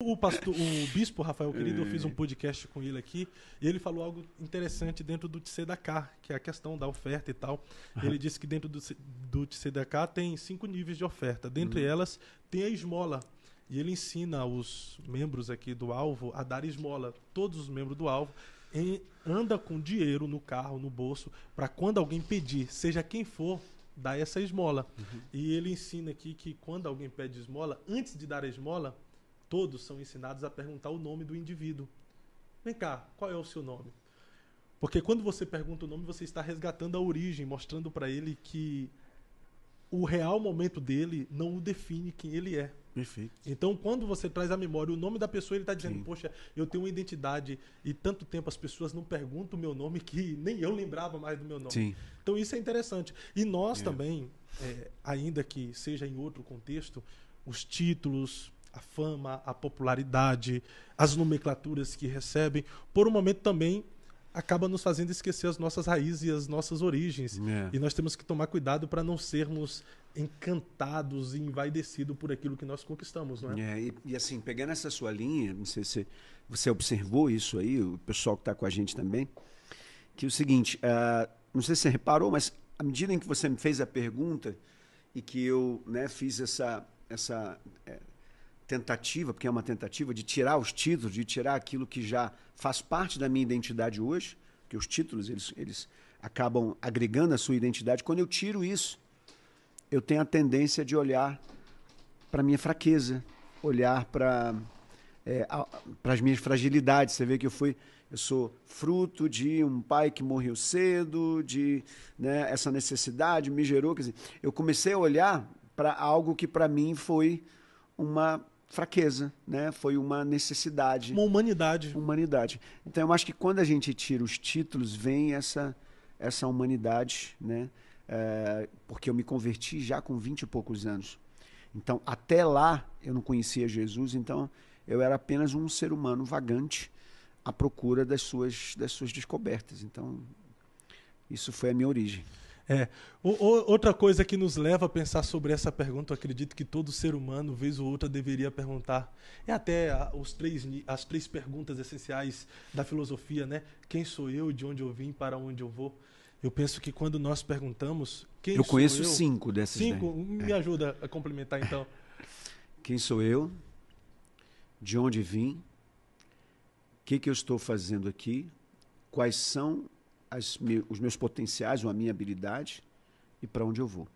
O, pastor, o bispo Rafael Querido, eu fiz um é. podcast com ele aqui e ele falou algo interessante dentro do TCDK, que é a questão da oferta e tal. Ele disse que dentro do, do TCDK tem cinco níveis de oferta. Dentre hum. elas tem a esmola. E ele ensina os membros aqui do alvo a dar esmola. Todos os membros do alvo em, anda com dinheiro no carro, no bolso, para quando alguém pedir, seja quem for, dar essa esmola. Uhum. E ele ensina aqui que quando alguém pede esmola, antes de dar a esmola, Todos são ensinados a perguntar o nome do indivíduo. Vem cá, qual é o seu nome? Porque quando você pergunta o nome, você está resgatando a origem, mostrando para ele que o real momento dele não o define quem ele é. Perfeito. Então, quando você traz à memória o nome da pessoa, ele está dizendo: Sim. Poxa, eu tenho uma identidade e tanto tempo as pessoas não perguntam o meu nome que nem eu lembrava mais do meu nome. Sim. Então, isso é interessante. E nós é. também, é, ainda que seja em outro contexto, os títulos, a fama, a popularidade, as nomenclaturas que recebem, por um momento também acaba nos fazendo esquecer as nossas raízes e as nossas origens. É. E nós temos que tomar cuidado para não sermos encantados e envaidecidos por aquilo que nós conquistamos, não é? é e, e, assim, pegando essa sua linha, não sei se você observou isso aí, o pessoal que está com a gente também, que é o seguinte, uh, não sei se você reparou, mas à medida em que você me fez a pergunta e que eu né, fiz essa, essa é, tentativa, porque é uma tentativa, de tirar os títulos, de tirar aquilo que já faz parte da minha identidade hoje, que os títulos eles, eles acabam agregando a sua identidade. Quando eu tiro isso, eu tenho a tendência de olhar para minha fraqueza, olhar para é, para as minhas fragilidades. Você vê que eu fui, eu sou fruto de um pai que morreu cedo, de né, essa necessidade me gerou. Quer dizer, eu comecei a olhar para algo que para mim foi uma fraqueza, né? Foi uma necessidade. Uma humanidade. Humanidade. Então eu acho que quando a gente tira os títulos vem essa essa humanidade, né? É, porque eu me converti já com vinte e poucos anos. Então até lá eu não conhecia Jesus, então eu era apenas um ser humano vagante à procura das suas das suas descobertas. Então isso foi a minha origem. É. O, o, outra coisa que nos leva a pensar sobre essa pergunta, eu acredito que todo ser humano, vez ou outra, deveria perguntar. É até os três, as três perguntas essenciais da filosofia, né? Quem sou eu, de onde eu vim, para onde eu vou? Eu penso que quando nós perguntamos. Quem eu conheço eu? cinco dessas. Cinco? Né? Me é. ajuda a complementar, então. Quem sou eu? De onde vim? O que, que eu estou fazendo aqui? Quais são as, os meus potenciais ou a minha habilidade e para onde eu vou.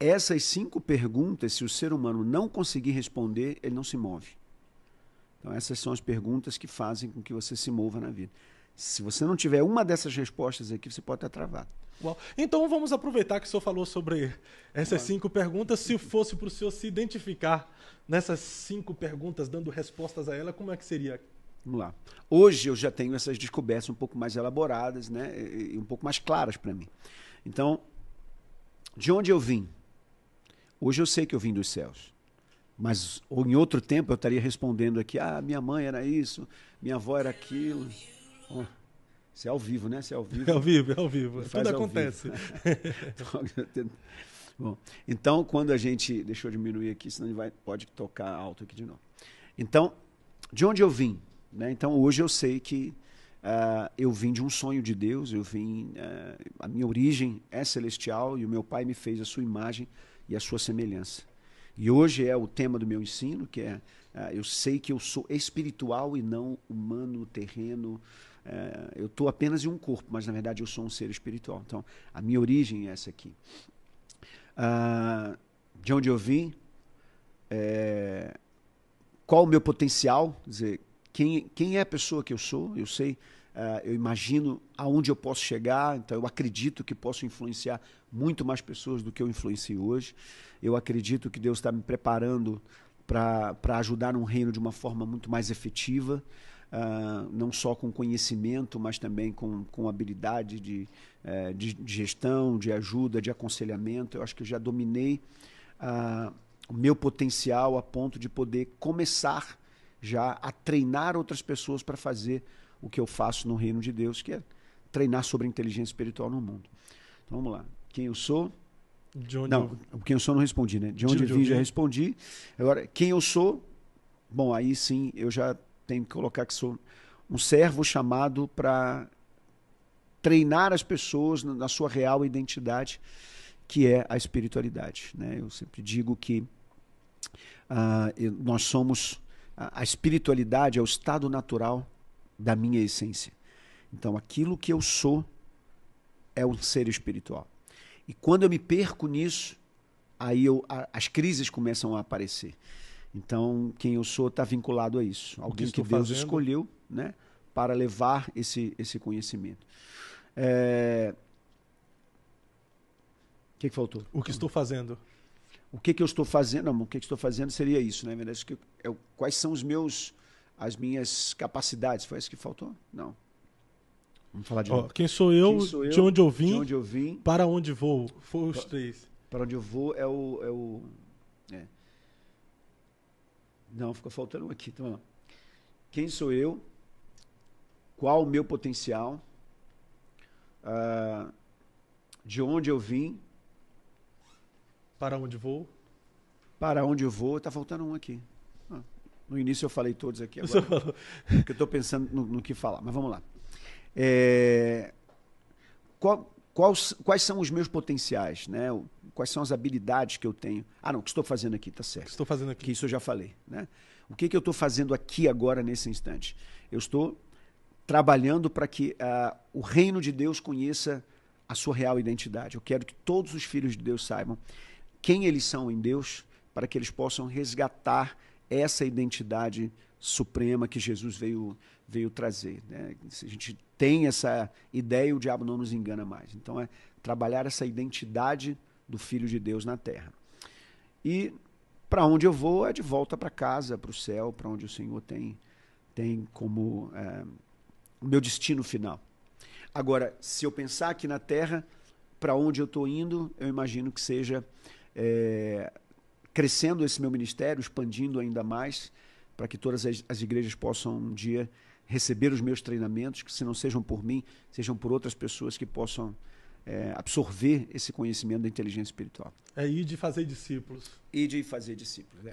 Essas cinco perguntas, se o ser humano não conseguir responder, ele não se move. Então, essas são as perguntas que fazem com que você se mova na vida. Se você não tiver uma dessas respostas aqui, você pode estar travado. Uau. Então vamos aproveitar que o senhor falou sobre essas cinco perguntas. Se fosse para o senhor se identificar nessas cinco perguntas, dando respostas a ela, como é que seria Vamos lá. Hoje eu já tenho essas descobertas um pouco mais elaboradas, né? E um pouco mais claras para mim. Então, de onde eu vim? Hoje eu sei que eu vim dos céus. Mas ou em outro tempo eu estaria respondendo aqui: ah, minha mãe era isso, minha avó era aquilo. Oh, isso é ao vivo, né? Isso é ao vivo. É ao vivo, é ao vivo. Faz Tudo ao acontece. Vivo. Bom, então quando a gente. Deixa eu diminuir aqui, senão ele vai, pode tocar alto aqui de novo. Então, de onde eu vim? Né? Então hoje eu sei que uh, eu vim de um sonho de Deus, eu vim uh, a minha origem é celestial e o meu Pai me fez a sua imagem e a sua semelhança. E hoje é o tema do meu ensino, que é uh, eu sei que eu sou espiritual e não humano, terreno. Eh, eu estou apenas em um corpo, mas na verdade eu sou um ser espiritual. Então a minha origem é essa aqui. de onde eu vim, é, qual o meu potencial, dizer, quem, quem é a pessoa que eu sou, eu sei, uh, eu imagino aonde eu posso chegar, então eu acredito que posso influenciar muito mais pessoas do que eu influenciei hoje. Eu acredito que Deus está me preparando para ajudar um reino de uma forma muito mais efetiva, uh, não só com conhecimento, mas também com, com habilidade de, uh, de, de, gestão, de ajuda, de aconselhamento. Eu acho que eu já dominei uh, o meu potencial a ponto de poder começar já a treinar outras pessoas para fazer o que eu faço no reino de Deus, que é treinar sobre inteligência espiritual no mundo. Então vamos lá. Quem eu sou? Onde... não, quem eu sou não respondi, né? De onde de, vim já respondi. Agora, quem eu sou? Bom, aí sim eu já tenho que colocar que sou um servo chamado para treinar as pessoas na sua real identidade, que é a espiritualidade. Né? Eu sempre digo que uh, nós somos a espiritualidade é o estado natural da minha essência. Então, aquilo que eu sou é um ser espiritual. E quando eu me perco nisso, aí eu, a, as crises começam a aparecer. Então, quem eu sou está vinculado a isso. Alguém que Deus fazendo? escolheu né, para levar esse, esse conhecimento. É... O que, que faltou? O que estou fazendo? o que, que eu estou fazendo, não, o que, que estou fazendo seria isso, né? Verdade, que eu, quais são os meus, as minhas capacidades? Foi isso que faltou? Não. Vamos falar de novo. quem sou eu, quem sou eu de, onde eu vim, de onde eu vim, para onde vou? Foi os três. Para onde eu vou é o. É o é. Não, ficou faltando um aqui. Então, quem sou eu? Qual o meu potencial? Uh, de onde eu vim? Para onde vou? Para onde eu vou, tá faltando um aqui. Ah, no início eu falei todos aqui agora. Porque eu estou pensando no, no, que falar, mas vamos lá. É, qual, quais, quais são os meus potenciais, né? Quais são as habilidades que eu tenho? Ah, não, o que estou fazendo aqui, tá certo. O que estou fazendo aqui. Que isso eu já falei, né? O que, que eu estou fazendo aqui agora, nesse instante? Eu estou trabalhando para que uh, o reino de Deus conheça a sua real identidade. Eu quero que todos os filhos de Deus saibam quem eles são em Deus, para que eles possam resgatar essa identidade suprema que Jesus veio, veio trazer. Né? Se a gente tem essa ideia, o diabo não nos engana mais. Então, é trabalhar essa identidade do Filho de Deus na terra. E para onde eu vou é de volta para casa, para o céu, para onde o Senhor tem, tem como é, meu destino final. Agora, se eu pensar aqui na terra, para onde eu estou indo, eu imagino que seja é, crescendo esse meu ministério, expandindo ainda mais, para que todas as, igrejas possam um dia receber os meus treinamentos, que se não sejam por mim, sejam por outras pessoas que possam é, absorver esse conhecimento da inteligência espiritual. É ir de fazer discípulos. Ir de fazer discípulos, é.